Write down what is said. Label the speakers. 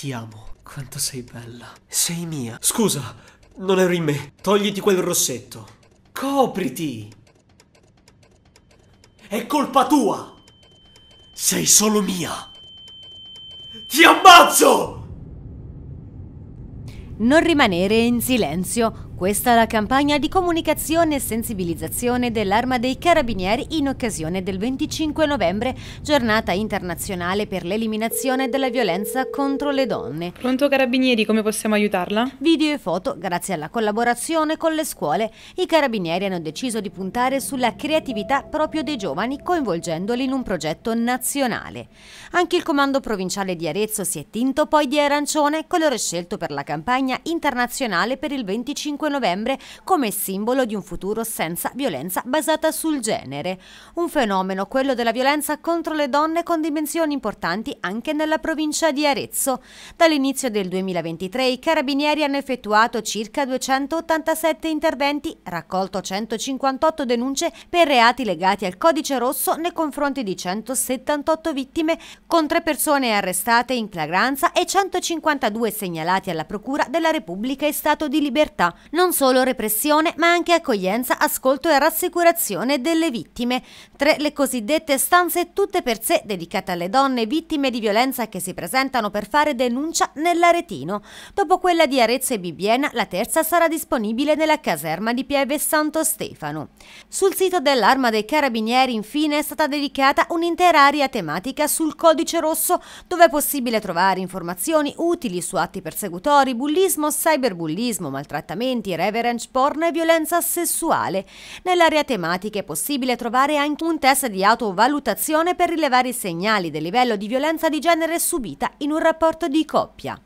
Speaker 1: Ti amo. Quanto sei bella. Sei mia. Scusa, non ero in me. Togliti quel rossetto. Copriti. È colpa tua. Sei solo mia. Ti ammazzo! Non rimanere in silenzio. Questa è la campagna di comunicazione e sensibilizzazione dell'Arma dei Carabinieri in occasione del 25 novembre, giornata internazionale per l'eliminazione della violenza contro le donne. Pronto Carabinieri, come possiamo aiutarla? Video e foto, grazie alla collaborazione con le scuole, i Carabinieri hanno deciso di puntare sulla creatività proprio dei giovani coinvolgendoli in un progetto nazionale. Anche il comando provinciale di Arezzo si è tinto poi di arancione, colore scelto per la campagna campagna internazionale per il 25 novembre come simbolo di un futuro senza violenza basata sul genere. Un fenomeno, quello della violenza contro le donne con dimensioni importanti anche nella provincia di Arezzo. Dall'inizio del 2023 i carabinieri hanno effettuato circa 287 interventi, raccolto 158 denunce per reati legati al codice rosso nei confronti di 178 vittime con tre persone arrestate in flagranza e 152 segnalati alla procura del della Repubblica e stato di libertà, non solo repressione ma anche accoglienza, ascolto e rassicurazione delle vittime. Tre le cosiddette stanze tutte per sé dedicate alle donne vittime di violenza che si presentano per fare denuncia nell'Aretino. Dopo quella di Arezzo e Bibiena, la terza sarà disponibile nella caserma di Pieve Santo Stefano. Sul sito dell'Arma dei Carabinieri infine è stata dedicata un'intera area tematica sul codice rosso dove è possibile trovare informazioni utili su atti persecutori, bullismo bullismo, cyberbullismo, maltrattamenti, reverence porn e violenza sessuale. Nell'area tematica è possibile trovare anche un test di autovalutazione per rilevare i segnali del livello di violenza di genere subita in un rapporto di coppia.